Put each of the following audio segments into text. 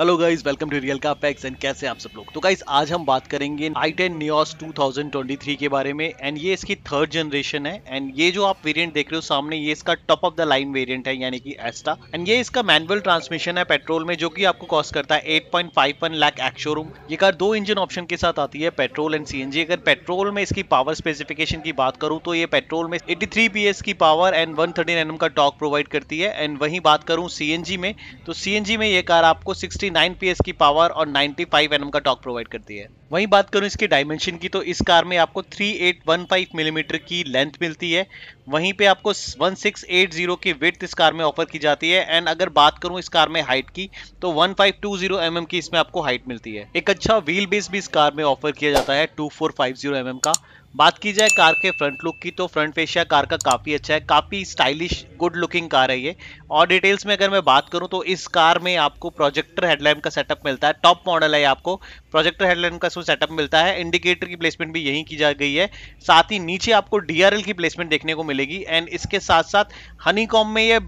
hello guys welcome to real का packs and कैसे आप सब लोग तो गाइस आज हम बात करेंगे आई टेन नियोस 2023 के बारे में एंड ये इसकी थर्ड जनरेशन है एंड ये जो आप वेरिएंट देख रहे हो सामने ये इसका top of the line variant है यानी कि एस्टा एंड ये इसका मैनुअल ट्रांसमिशन है पेट्रोल में जो कि आपको कॉस्ट करता है एट पॉइंट एक्स शोरूम ये कार दो इंजन ऑप्शन के साथ आती है पेट्रोल एंड सी अगर पेट्रोल में इसकी पावर स्पेसिफिकेशन की बात करूँ तो ये पेट्रोल में एट्टी थ्री की पावर एंड वन थर्टीन का टॉक प्रोवाइड करती है एंड वहीं बात करूँ सी में तो सी में ये कार आपको सिक्सटी 69 PS की पावर और 95 एनएम का टॉक प्रोवाइड करती है वहीं बात करूं इसके डायमेंशन की तो इस कार में आपको 3815 मिलीमीटर mm की लेंथ मिलती है वहीं पे आपको 1680 की विथ इस कार में ऑफर की जाती है एंड अगर बात करूं इस कार में हाइट की तो 1520 mm की इसमें आपको हाइट मिलती है एक अच्छा व्हील बेस भी इस कार में ऑफर किया जाता है 2450 mm का बात की जाए कार के फ्रंट लुक की तो फ्रंट फेशिया कार का काफ़ी अच्छा है काफ़ी स्टाइलिश गुड लुकिंग कार है ये और डिटेल्स में अगर मैं बात करूं तो इस कार में आपको प्रोजेक्टर हेडलाइन का सेटअप मिलता है टॉप मॉडल है आपको प्रोजेक्टर हेडलैम्प का सेटअप मिलता है इंडिकेटर की प्लेसमेंट भी यहीं की जा गई है साथ ही नीचे आपको डी की प्लेसमेंट देखने को मिलेगी एंड इसके साथ साथ हनी कॉम में ये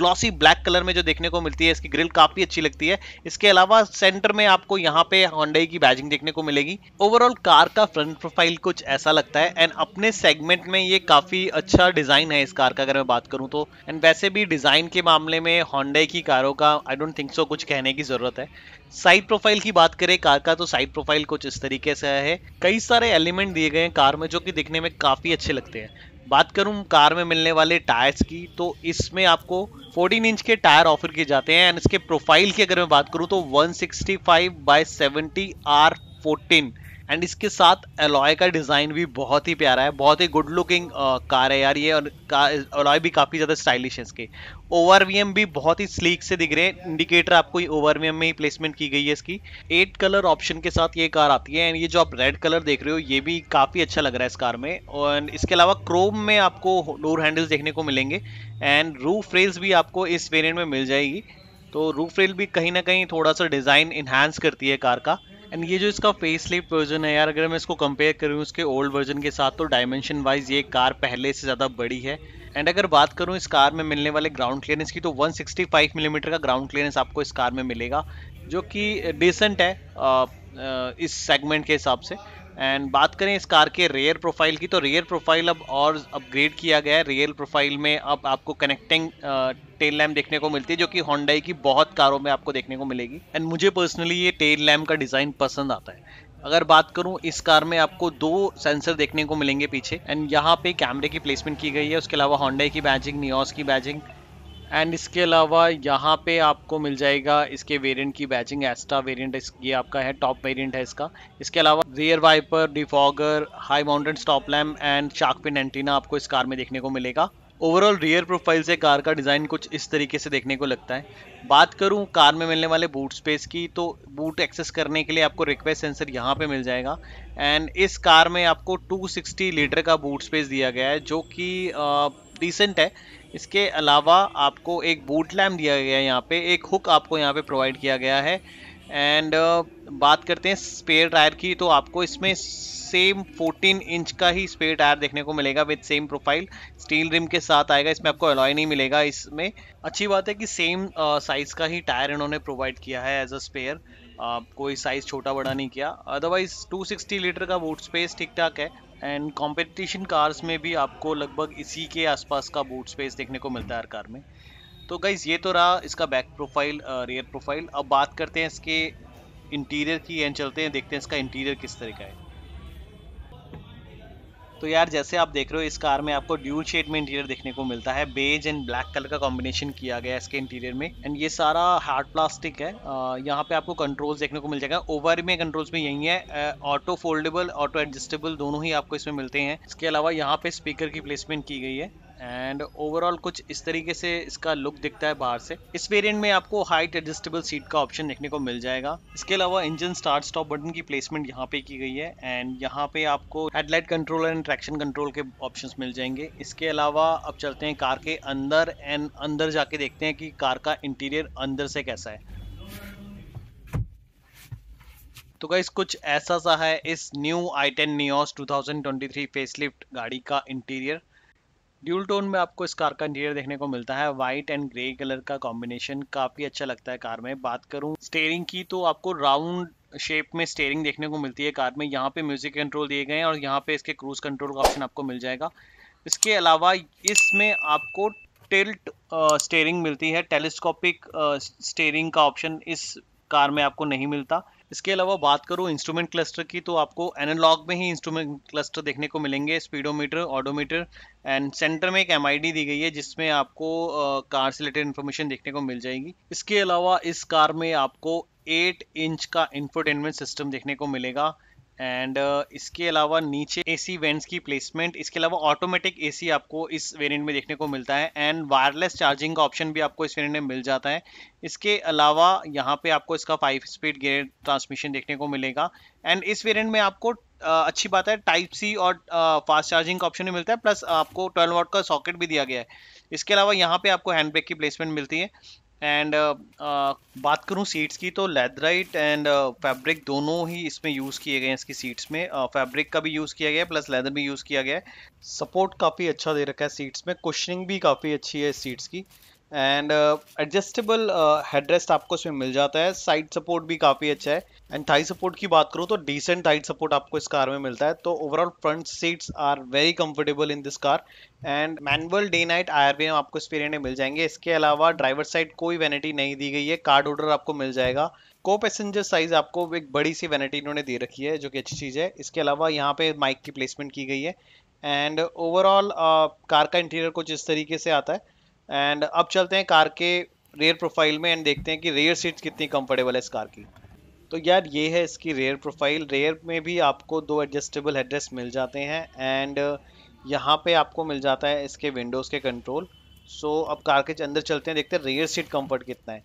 ग्लॉसी ब्लैक कलर में जो देखने को मिलती है इसकी ग्रिल काफ़ी अच्छी लगती है इसके अलावा सेंटर में आपको यहाँ पे हॉन्डाई की बैजिंग देखने को मिलेगी ओवरऑल कार का फ्रंट प्रोफाइल कुछ ऐसा लगता है एंड अपने सेगमेंट में ये काफ़ी अच्छा डिज़ाइन है इस कार का अगर मैं बात करूँ तो एंड वैसे भी डिज़ाइन के मामले में हॉन्डाई की कारों का आई डोंट थिंक सो कुछ कहने की ज़रूरत है साइड प्रोफाइल की बात करें कार का तो साइड प्रोफाइल कुछ इस तरीके से है कई सारे एलिमेंट दिए गए हैं कार में जो कि दिखने में काफ़ी अच्छे लगते हैं बात करूँ कार में मिलने वाले टायर्स की तो इसमें आपको 14 इंच के टायर ऑफर किए जाते हैं एंड इसके प्रोफाइल की अगर मैं बात करूँ तो 165 by seventy R fourteen and इसके साथ अलॉय का डिज़ाइन भी बहुत ही प्यारा है बहुत ही गुड लुकिंग कार है यार ये और अलॉय भी काफ़ी ज़्यादा स्टाइलिश है इसके ओवर भी बहुत ही स्लीक से दिख रहे हैं इंडिकेटर आपको ओवर में ही प्लेसमेंट की गई है इसकी एट कलर ऑप्शन के साथ ये कार आती है एंड ये जो आप रेड कलर देख रहे हो ये भी काफ़ी अच्छा लग रहा है इस कार में और इसके अलावा क्रोम में आपको डोर हैंडल्स देखने को मिलेंगे एंड रूफ रेल्स भी आपको इस वेरियंट में मिल जाएगी तो रूफ रेल भी कहीं ना कहीं थोड़ा सा डिज़ाइन इन्हांस करती है कार का एंड ये जो इसका फेस लिफ्ट वर्जन है यार अगर मैं इसको कंपेयर करूँ उसके ओल्ड वर्जन के साथ तो डायमेंशन वाइज ये कार पहले से ज़्यादा बड़ी है एंड अगर बात करूँ इस कार में मिलने वाले ग्राउंड क्लियरेंस की तो 165 मिलीमीटर mm का ग्राउंड क्लियरेंस आपको इस कार में मिलेगा जो कि डिसेंट है आ, आ, इस सेगमेंट के हिसाब से एंड बात करें इस कार के रेयर प्रोफाइल की तो रेयर प्रोफाइल अब और अपग्रेड किया गया है रेयर प्रोफाइल में अब आपको कनेक्टिंग टेल लैम्प देखने को मिलती है जो कि होंडाई की बहुत कारों में आपको देखने को मिलेगी एंड मुझे पर्सनली ये टेल लैम्प का डिज़ाइन पसंद आता है अगर बात करूं इस कार में आपको दो सेंसर देखने को मिलेंगे पीछे एंड यहाँ पे कैमरे की प्लेसमेंट की गई है उसके अलावा हॉन्डाई की बैजिंग नियोस की बैजिंग एंड इसके अलावा यहाँ पे आपको मिल जाएगा इसके वेरिएंट की बैचिंग एस्टा वेरिएंट ये आपका है टॉप वेरिएंट है इसका इसके अलावा rear wiper defogger high mountain stop lamp and shark pin antenna आपको इस कार में देखने को मिलेगा ओवरऑल रियर प्रोफाइल से कार का डिज़ाइन कुछ इस तरीके से देखने को लगता है बात करूं कार में मिलने वाले बूट स्पेस की तो बूट एक्सेस करने के लिए आपको रिक्वेस्ट सेंसर यहां पे मिल जाएगा एंड इस कार में आपको 260 लीटर का बूट स्पेस दिया गया है जो कि डिसेंट है इसके अलावा आपको एक बूट लैम्प दिया गया है यहाँ पे एक हुक आपको यहाँ पे प्रोवाइड किया गया है एंड uh, बात करते हैं स्पेयर टायर की तो आपको इसमें सेम 14 इंच का ही स्पेयर टायर देखने को मिलेगा with same profile steel rim के साथ आएगा इसमें आपको अलॉय नहीं मिलेगा इसमें अच्छी बात है कि सेम साइज़ uh, का ही टायर इन्होंने प्रोवाइड किया है एज अ स्पेयर कोई साइज़ छोटा बड़ा नहीं किया अदरवाइज 260 लीटर का बूट स्पेस ठीक ठाक है एंड कंपटीशन कार्स में भी आपको लगभग इसी के आसपास का बूट स्पेस देखने को मिलता है हर कार में तो गाइज ये तो रहा इसका बैक प्रोफाइल रेयर प्रोफाइल अब बात करते हैं इसके इंटीरियर की एंड चलते हैं देखते हैं इसका इंटीरियर किस तरह का है तो यार जैसे आप देख रहे हो इस कार में आपको ड्यूल शेड में इंटीरियर देखने को मिलता है बेज एंड ब्लैक कलर का कॉम्बिनेशन किया गया है इसके इंटीरियर में एंड ये सारा हार्ड प्लास्टिक है यहाँ पे आपको कंट्रोल्स देखने को मिल जाएगा ओवर में कंट्रोल्स में यही है ऑटो फोल्डेबल ऑटो एडजस्टेबल दोनों ही आपको इसमें मिलते हैं इसके अलावा यहाँ पे स्पीकर की प्लेसमेंट की गई है एंड ओवरऑल कुछ इस तरीके से इसका लुक दिखता है बाहर से इस वेरिएंट में आपको हाइट एडजस्टेबल सीट का ऑप्शन देखने को मिल जाएगा इसके अलावा इंजन स्टार्ट स्टॉप बटन की प्लेसमेंट यहाँ पे की गई है एंड यहाँ पे आपको headlight control and traction control के ऑप्शन मिल जाएंगे इसके अलावा अब चलते हैं कार के अंदर एंड अंदर जाके देखते हैं कि कार का इंटीरियर अंदर से कैसा है तो गाइस कुछ ऐसा सा है इस new i ten Nios two thousand twenty three facelift गाड़ी का इंटीरियर ड्यूल टोन में आपको इस कार का इंटीरियर देखने को मिलता है व्हाइट एंड ग्रे कलर का कॉम्बिनेशन काफी अच्छा लगता है कार में बात करूं स्टेयरिंग की तो आपको राउंड शेप में स्टेयरिंग देखने को मिलती है कार में यहाँ पे म्यूजिक कंट्रोल दिए गए हैं और यहाँ पे इसके क्रूज कंट्रोल का ऑप्शन आपको मिल जाएगा इसके अलावा इसमें आपको टिल्ट स्टेयरिंग मिलती है टेलीस्कोपिक स्टेयरिंग का ऑप्शन इस कार में आपको नहीं मिलता इसके अलावा बात करूँ इंस्ट्रूमेंट क्लस्टर की तो आपको एनालॉग में ही इंस्ट्रूमेंट क्लस्टर देखने को मिलेंगे स्पीडोमीटर ऑडोमीटर एंड सेंटर में एक एम दी गई है जिसमें आपको कार से रिलेटेड इन्फॉर्मेशन देखने को मिल जाएगी इसके अलावा इस कार में आपको 8 इंच का इंफोटेनमेंट सिस्टम देखने को मिलेगा एंड uh, इसके अलावा नीचे एसी वेंट्स की प्लेसमेंट इसके अलावा ऑटोमेटिक एसी आपको इस वेरिएंट में देखने को मिलता है एंड वायरलेस चार्जिंग का ऑप्शन भी आपको इस वेरिएंट में मिल जाता है इसके अलावा यहाँ पे आपको इसका फाइव स्पीड गेयर ट्रांसमिशन देखने को मिलेगा एंड इस वेरिएंट में आपको Uh, अच्छी बात है टाइप सी और फास्ट uh, चार्जिंग का ऑप्शन भी मिलता है प्लस आपको ट्वेल्व वॉट का सॉकेट भी दिया गया है इसके अलावा यहाँ पे आपको हैंड बैग की प्लेसमेंट मिलती है एंड uh, uh, बात करूँ सीट्स की तो लेदराइट एंड फैब्रिक दोनों ही इसमें यूज़ किए गए हैं इसकी सीट्स में फैब्रिक uh, का भी यूज़ किया गया है प्लस लेदर भी यूज़ किया गया है सपोर्ट काफ़ी अच्छा दे रखा है सीट्स में क्वेश्चनिंग भी काफ़ी अच्छी है सीट्स की एंड एडजस्टेबल हेडरेस्ट आपको इसमें मिल जाता है साइड सपोर्ट भी काफ़ी अच्छा है एंड थाई सपोर्ट की बात करूँ तो डिसेंट थाइट सपोर्ट आपको इस कार में मिलता है तो overall front seats are very comfortable in this car and manual day night आई आपको इस पीरियड में मिल जाएंगे इसके अलावा ड्राइवर साइड कोई वैनिटी नहीं दी गई है कार्ड होल्डर आपको मिल जाएगा को पैसेंजर साइज आपको एक बड़ी सी वेनिटी इन्होंने दे रखी है जो कि अच्छी चीज़ है इसके अलावा यहाँ पे माइक की प्लेसमेंट की गई है एंड ओवरऑल कार का इंटीरियर कुछ इस तरीके से आता है एंड अब चलते हैं कार के रेयर प्रोफाइल में एंड देखते हैं कि रेयर सीट कितनी कंफर्टेबल है इस कार की तो यार ये है इसकी रेयर प्रोफाइल रेयर में भी आपको दो एडजस्टेबल हेडरेस्ट मिल जाते हैं एंड uh, यहाँ पे आपको मिल जाता है इसके विंडोज़ के कंट्रोल सो अब कार के अंदर चलते हैं देखते हैं रेयर सीट कंफर्ट कितना है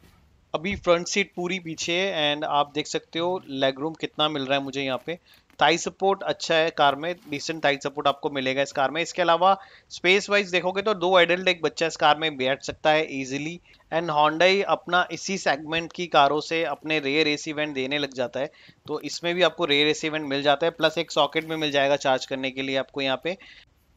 अभी फ्रंट सीट पूरी पीछे है एंड आप देख सकते हो लेग रूम कितना मिल रहा है मुझे यहाँ पे थाई सपोर्ट अच्छा है कार में डिसेंट थाई सपोर्ट आपको मिलेगा इस कार में इसके अलावा स्पेस वाइज देखोगे तो दो एडल्ट एक बच्चा इस कार में बैठ सकता है इजीली एंड हॉन्डाई अपना इसी सेगमेंट की कारों से अपने रेयर एस इवेंट देने लग जाता है तो इसमें भी आपको रेयर एस इवेंट मिल जाता है प्लस एक सॉकेट भी मिल जाएगा चार्ज करने के लिए आपको यहाँ पे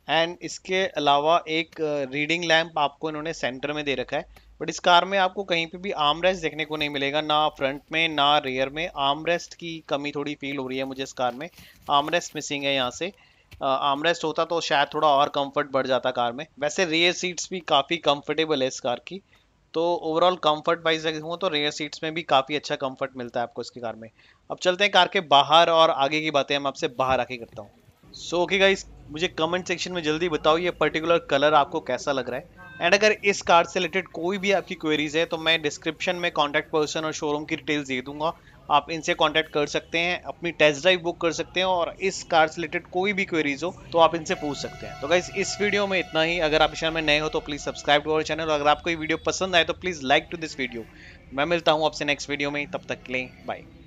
एंड इसके अलावा एक रीडिंग uh, लैम्प आपको इन्होंने सेंटर में दे रखा है बट इस कार में आपको कहीं पे भी आर्म रेस्ट देखने को नहीं मिलेगा ना फ्रंट में ना रेयर में आर्म रेस्ट की कमी थोड़ी फील हो रही है मुझे इस कार में आर्म रेस्ट मिसिंग है यहाँ से आर्म रेस्ट होता तो शायद थोड़ा और कंफर्ट बढ़ जाता कार में वैसे रेयर सीट्स भी काफ़ी कंफर्टेबल है इस कार की तो ओवरऑल कंफर्ट वाइज देखूँ तो रेयर सीट्स में भी काफ़ी अच्छा कम्फर्ट मिलता है आपको इसकी कार में अब चलते हैं कार के बाहर और आगे की बातें हम आपसे बाहर आके करता हूँ सो ओके गाइस मुझे कमेंट सेक्शन में जल्दी बताओ ये पर्टिकुलर कलर आपको कैसा लग रहा है एंड अगर इस कार से रिलेटेड कोई भी आपकी क्वेरीज है तो मैं डिस्क्रिप्शन में कॉन्टैक्ट पर्सन और शोरूम की डिटेल्स दे दूंगा आप इनसे कॉन्टैक्ट कर सकते हैं अपनी टेस्ट ड्राइव बुक कर सकते हैं और इस कार से रिलेटेड कोई भी क्वेरीज हो तो आप इनसे पूछ सकते हैं तो गाइज इस वीडियो में इतना ही अगर आप इस चैनल में नए हो तो please subscribe to our channel और अगर आपको ये वीडियो पसंद आए तो please like to this video मैं मिलता हूँ आपसे नेक्स्ट वीडियो में तब तक लें बाय